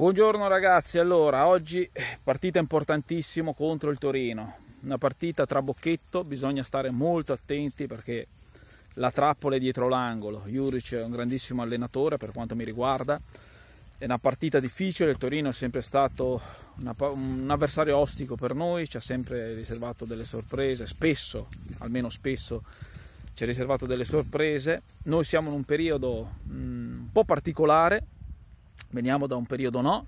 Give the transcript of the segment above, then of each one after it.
Buongiorno ragazzi, allora oggi eh, partita importantissima contro il Torino, una partita tra bocchetto, bisogna stare molto attenti perché la trappola è dietro l'angolo, Juric è un grandissimo allenatore per quanto mi riguarda, è una partita difficile, il Torino è sempre stato una, un avversario ostico per noi, ci ha sempre riservato delle sorprese, spesso, almeno spesso ci ha riservato delle sorprese, noi siamo in un periodo mh, mm, un po' particolare veniamo da un periodo no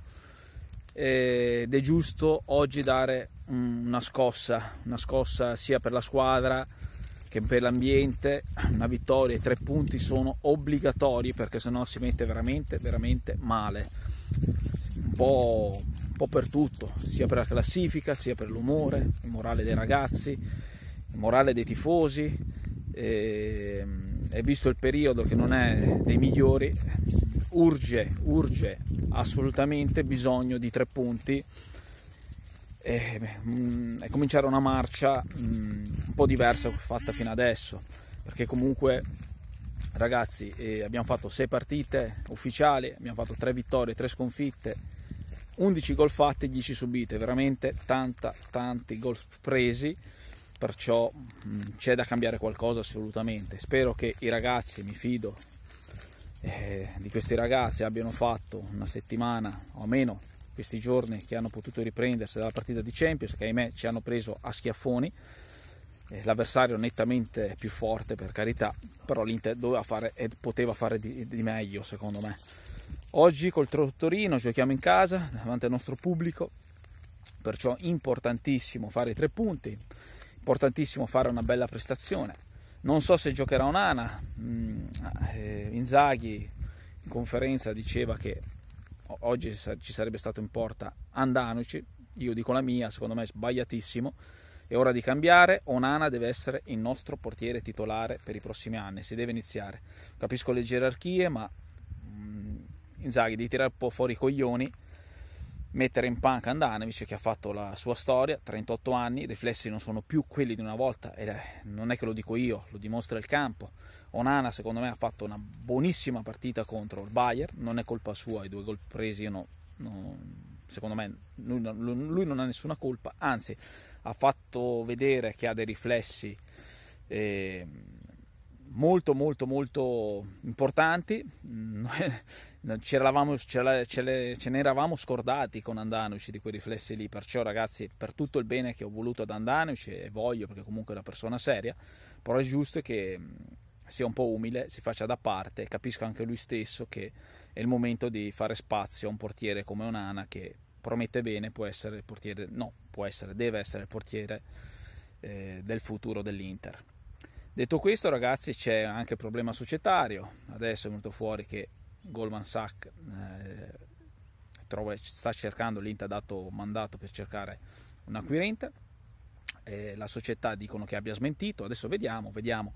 eh, ed è giusto oggi dare una scossa, una scossa sia per la squadra che per l'ambiente, una vittoria i tre punti sono obbligatori perché sennò si mette veramente veramente male, un po', un po per tutto, sia per la classifica, sia per l'umore, il morale dei ragazzi, il morale dei tifosi e, ehm, e visto il periodo che non è dei migliori urge, urge assolutamente bisogno di tre punti e, e mm, cominciare una marcia mm, un po' diversa fatta fino adesso perché comunque ragazzi eh, abbiamo fatto sei partite ufficiali abbiamo fatto tre vittorie tre sconfitte 11 gol fatti 10 subite veramente tanta, tanti gol presi perciò mh, mm, c'è da cambiare qualcosa assolutamente spero che i ragazzi mi fido eh, di questi ragazzi abbiano fatto una settimana o meno questi giorni che hanno potuto riprendersi dalla partita di Champions che ahimè ci hanno preso a schiaffoni eh, l'avversario nettamente più forte per carità però l'Inter doveva fare e poteva fare di, di meglio secondo me oggi col Torino giochiamo in casa davanti al nostro pubblico perciò importantissimo fare i tre punti importantissimo fare una bella prestazione non so se giocherà Onana, mm, eh, Inzaghi in conferenza diceva che oggi ci sarebbe stato in porta Andanoci. io dico la mia, secondo me è sbagliatissimo, è ora di cambiare, Onana deve essere il nostro portiere titolare per i prossimi anni, si deve iniziare. Capisco le gerarchie, ma mm, Inzaghi di tirare un po' fuori i coglioni mettere in panca Andanovic che ha fatto la sua storia, 38 anni, i riflessi non sono più quelli di una volta e eh, non è che lo dico io, lo dimostra il campo. Onana secondo me ha fatto una buonissima partita contro il Bayern, non è colpa sua, i due gol presi no, no, secondo me lui, lui, non ha nessuna colpa, anzi ha fatto vedere che ha dei riflessi eh, molto molto molto importanti mm, ce, ce, ce, ce ne eravamo scordati con Andanovic di quei riflessi lì perciò ragazzi per tutto il bene che ho voluto ad Andanovic e voglio perché comunque è una persona seria però è giusto che mm, sia un po' umile si faccia da parte capisca anche lui stesso che è il momento di fare spazio a un portiere come Onana che promette bene può essere il portiere no può essere deve essere il portiere eh, del futuro dell'Inter Detto questo, ragazzi, c'è anche il problema societario. Adesso è venuto fuori che Goldman Sachs eh, trova, sta cercando, l'Inta ha dato mandato per cercare un acquirente. Eh, la società dicono che abbia smentito, adesso vediamo, vediamo.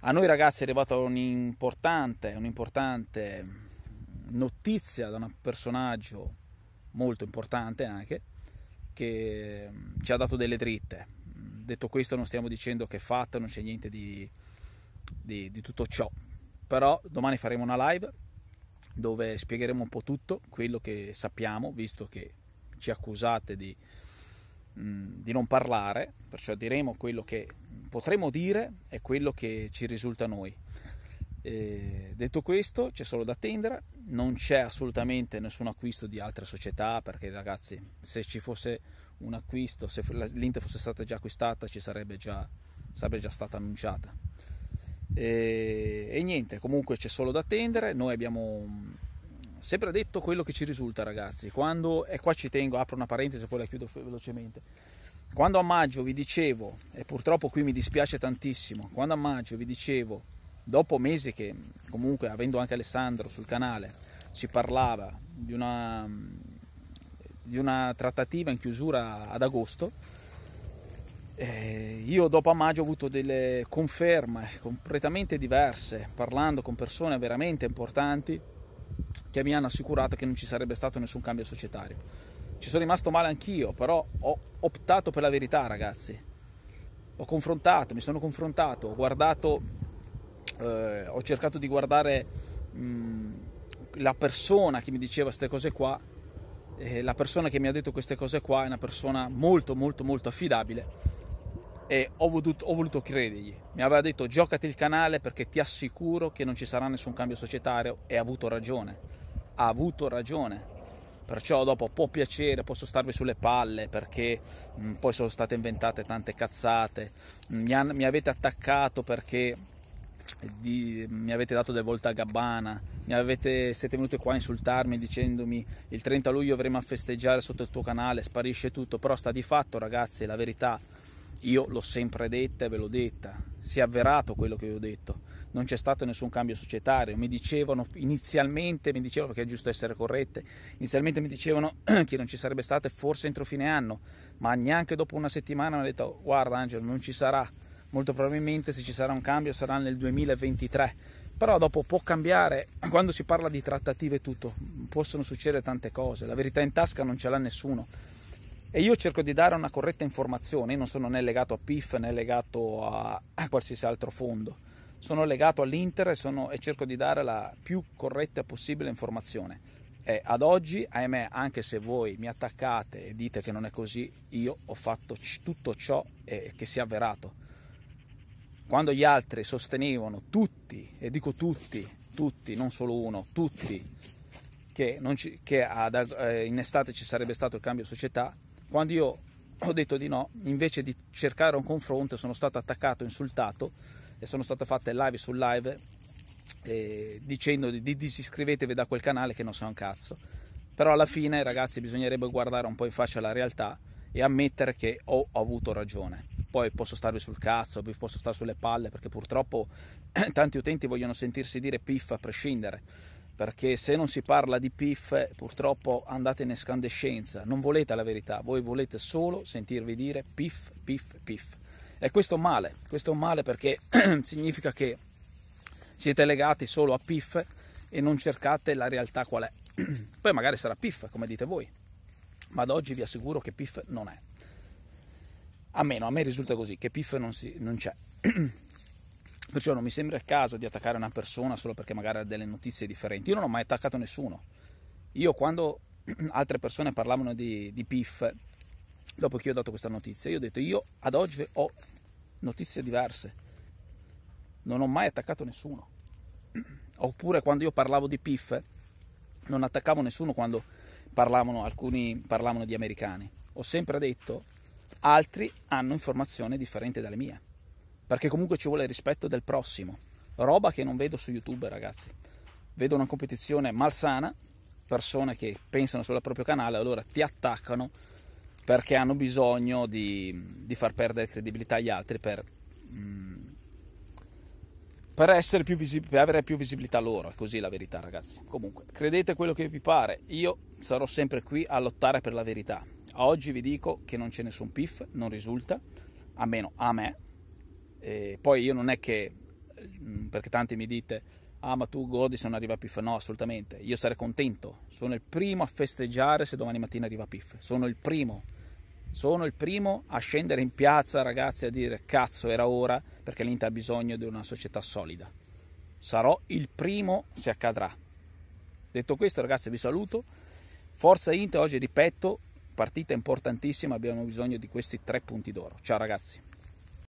A noi ragazzi è arrivata un'importante, un'importante notizia da un personaggio molto importante anche, che ci ha dato delle dritte detto questo non stiamo dicendo che è fatta, non c'è niente di, di, di tutto ciò, però domani faremo una live dove spiegheremo un po' tutto quello che sappiamo, visto che ci accusate di, mm, di non parlare, perciò diremo quello che potremo dire e quello che ci risulta a noi. E detto questo, c'è solo da attendere, non c'è assolutamente nessun acquisto di altre società perché ragazzi, se ci fosse un acquisto, se l'Inter fosse stata già acquistata ci sarebbe già, sarebbe già stata annunciata. E, e, niente, comunque c'è solo da attendere, noi abbiamo mm, sempre detto quello che ci risulta ragazzi, quando, e qua ci tengo, apro una parentesi e poi la chiudo velocemente, quando a maggio vi dicevo, e purtroppo qui mi dispiace tantissimo, quando a maggio vi dicevo, dopo mesi che mm, comunque avendo anche Alessandro sul canale, ci parlava di una mm, di una trattativa in chiusura ad agosto. Eh, io dopo a maggio ho avuto delle conferme completamente diverse, parlando con persone veramente importanti che mi hanno assicurato che non ci sarebbe stato nessun cambio societario. Ci sono rimasto male anch'io, però ho optato per la verità, ragazzi. Ho confrontato, mi sono confrontato, ho guardato, eh, ho cercato di guardare mh, mm, la persona che mi diceva queste cose qua eh, la persona che mi ha detto queste cose qua è una persona molto molto molto affidabile e ho voluto, ho voluto credergli. Mi aveva detto giocati il canale perché ti assicuro che non ci sarà nessun cambio societario e ha avuto ragione, ha avuto ragione. Perciò dopo può piacere, posso starvi sulle palle perché mh, mm, poi sono state inventate tante cazzate, mm, mi, han, mi avete attaccato perché di, mi avete dato del volta a gabbana, avete, siete venuti qua a insultarmi dicendomi il 30 luglio avremo a festeggiare sotto il tuo canale, sparisce tutto, però sta di fatto ragazzi la verità, io l'ho sempre detta e ve l'ho detta, si è avverato quello che vi ho detto, non c'è stato nessun cambio societario, mi dicevano inizialmente, mi dicevano perché è giusto essere corrette, inizialmente mi dicevano che non ci sarebbe state forse entro fine anno, ma neanche dopo una settimana mi hanno detto guarda Angelo non ci sarà, molto probabilmente se ci sarà un cambio sarà nel 2023 però dopo può cambiare, quando si parla di trattative e tutto, possono succedere tante cose, la verità in tasca non ce l'ha nessuno e io cerco di dare una corretta informazione, io non sono né legato a PIF né legato a, a qualsiasi altro fondo, sono legato all'Inter e, sono, e cerco di dare la più corretta possibile informazione. E ad oggi, ahimè, anche se voi mi attaccate e dite che non è così, io ho fatto tutto ciò eh, che si è avverato quando gli altri sostenevano tutti, e dico tutti, tutti, non solo uno, tutti, che, ci, che ad, eh, in estate ci sarebbe stato il cambio società, quando io ho detto di no, invece di cercare un confronto sono stato attaccato, insultato e sono state fatte live su live eh, dicendo di, di disiscrivetevi da quel canale che non so un cazzo. Però alla fine ragazzi bisognerebbe guardare un po' in faccia la realtà e ammettere che ho avuto ragione poi posso starvi sul cazzo, vi posso stare sulle palle, perché purtroppo tanti utenti vogliono sentirsi dire PIF a prescindere, perché se non si parla di PIF, purtroppo andate in escandescenza, non volete la verità, voi volete solo sentirvi dire PIF, PIF, PIF. E questo è un male, questo è un male perché significa che siete legati solo a PIF e non cercate la realtà qual è. Poi magari sarà PIF, come dite voi, ma ad oggi vi assicuro che PIF non è a meno, a me risulta così, che PIF non, si, non c'è. Perciò non mi sembra il caso di attaccare una persona solo perché magari ha delle notizie differenti. Io non ho mai attaccato nessuno. Io quando altre persone parlavano di, di PIF, dopo che io ho dato questa notizia, io ho detto io ad oggi ho notizie diverse. Non ho mai attaccato nessuno. Oppure quando io parlavo di PIF, non attaccavo nessuno quando parlavano, alcuni parlavano di americani. Ho sempre detto altri hanno informazioni differenti dalle mie, perché comunque ci vuole il rispetto del prossimo, roba che non vedo su YouTube ragazzi, vedo una competizione malsana, persone che pensano solo al proprio canale, allora ti attaccano perché hanno bisogno di, di far perdere credibilità agli altri per, mh, mm, per, visi- per avere più visibilità loro, è così la verità ragazzi. Comunque, credete quello che vi pare, io sarò sempre qui a lottare per la verità a oggi vi dico che non c'è nessun PIF, non risulta, almeno a me. E poi io non è che, mm, perché tanti mi dite, ah ma tu godi se non arriva PIF, no assolutamente, io sarei contento, sono il primo a festeggiare se domani mattina arriva PIF, sono il primo. Sono il primo a scendere in piazza, ragazzi, a dire cazzo era ora perché l'Inter ha bisogno di una società solida. Sarò il primo se accadrà. Detto questo, ragazzi, vi saluto. Forza Inter, oggi ripeto, partita importantissima, abbiamo bisogno di questi tre punti d'oro. Ciao ragazzi!